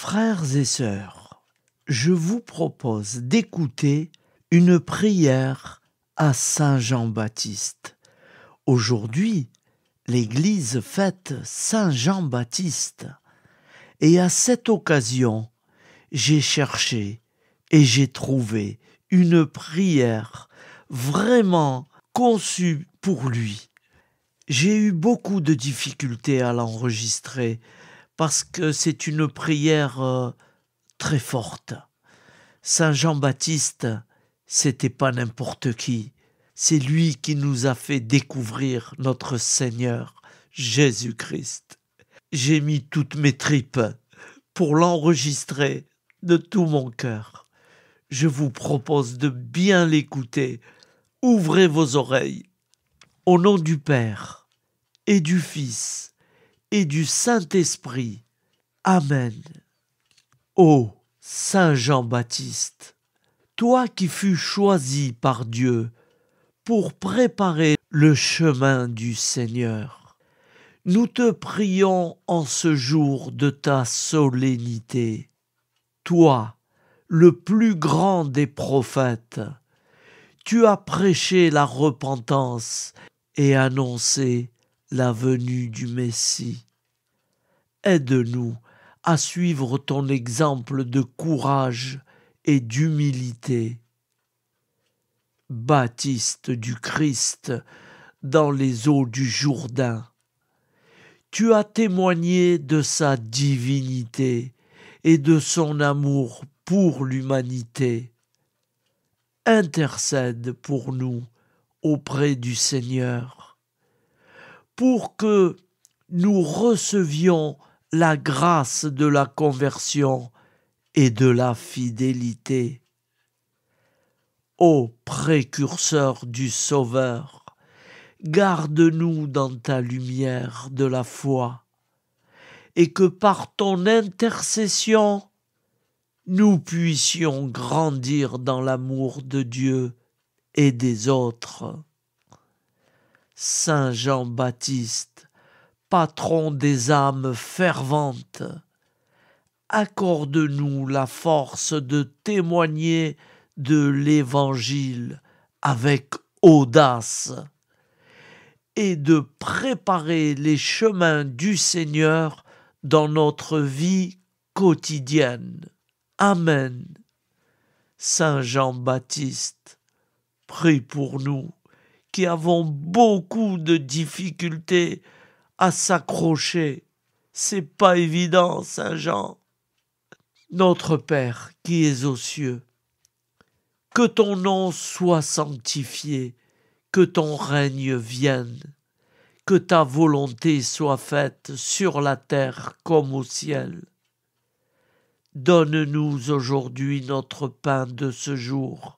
Frères et sœurs, je vous propose d'écouter une prière à Saint Jean-Baptiste. Aujourd'hui, l'Église fête Saint Jean-Baptiste. Et à cette occasion, j'ai cherché et j'ai trouvé une prière vraiment conçue pour lui. J'ai eu beaucoup de difficultés à l'enregistrer parce que c'est une prière euh, très forte. Saint Jean-Baptiste, c'était pas n'importe qui. C'est lui qui nous a fait découvrir notre Seigneur, Jésus-Christ. J'ai mis toutes mes tripes pour l'enregistrer de tout mon cœur. Je vous propose de bien l'écouter. Ouvrez vos oreilles. Au nom du Père et du Fils et du Saint-Esprit. Amen. Ô Saint Jean-Baptiste, toi qui fus choisi par Dieu pour préparer le chemin du Seigneur, nous te prions en ce jour de ta solennité. Toi, le plus grand des prophètes, tu as prêché la repentance et annoncé la venue du Messie. Aide-nous à suivre ton exemple de courage et d'humilité. Baptiste du Christ dans les eaux du Jourdain, tu as témoigné de sa divinité et de son amour pour l'humanité. Intercède pour nous auprès du Seigneur pour que nous recevions la grâce de la conversion et de la fidélité. Ô précurseur du Sauveur, garde-nous dans ta lumière de la foi, et que par ton intercession nous puissions grandir dans l'amour de Dieu et des autres. Saint Jean-Baptiste, patron des âmes ferventes, accorde-nous la force de témoigner de l'Évangile avec audace et de préparer les chemins du Seigneur dans notre vie quotidienne. Amen. Saint Jean-Baptiste, prie pour nous qui avons beaucoup de difficultés à s'accrocher. C'est pas évident, Saint Jean. Notre Père qui es aux cieux, que ton nom soit sanctifié, que ton règne vienne, que ta volonté soit faite sur la terre comme au ciel. Donne-nous aujourd'hui notre pain de ce jour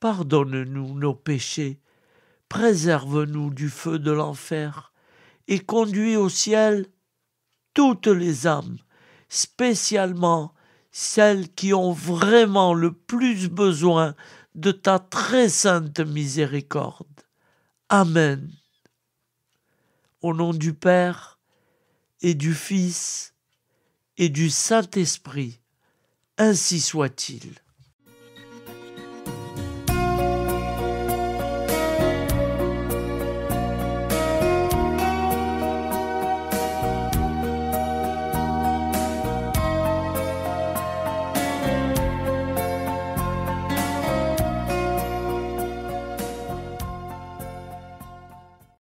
pardonne-nous nos péchés, préserve-nous du feu de l'enfer, et conduis au ciel toutes les âmes, spécialement celles qui ont vraiment le plus besoin de ta très sainte miséricorde. Amen. Au nom du Père et du Fils et du Saint-Esprit, ainsi soit-il.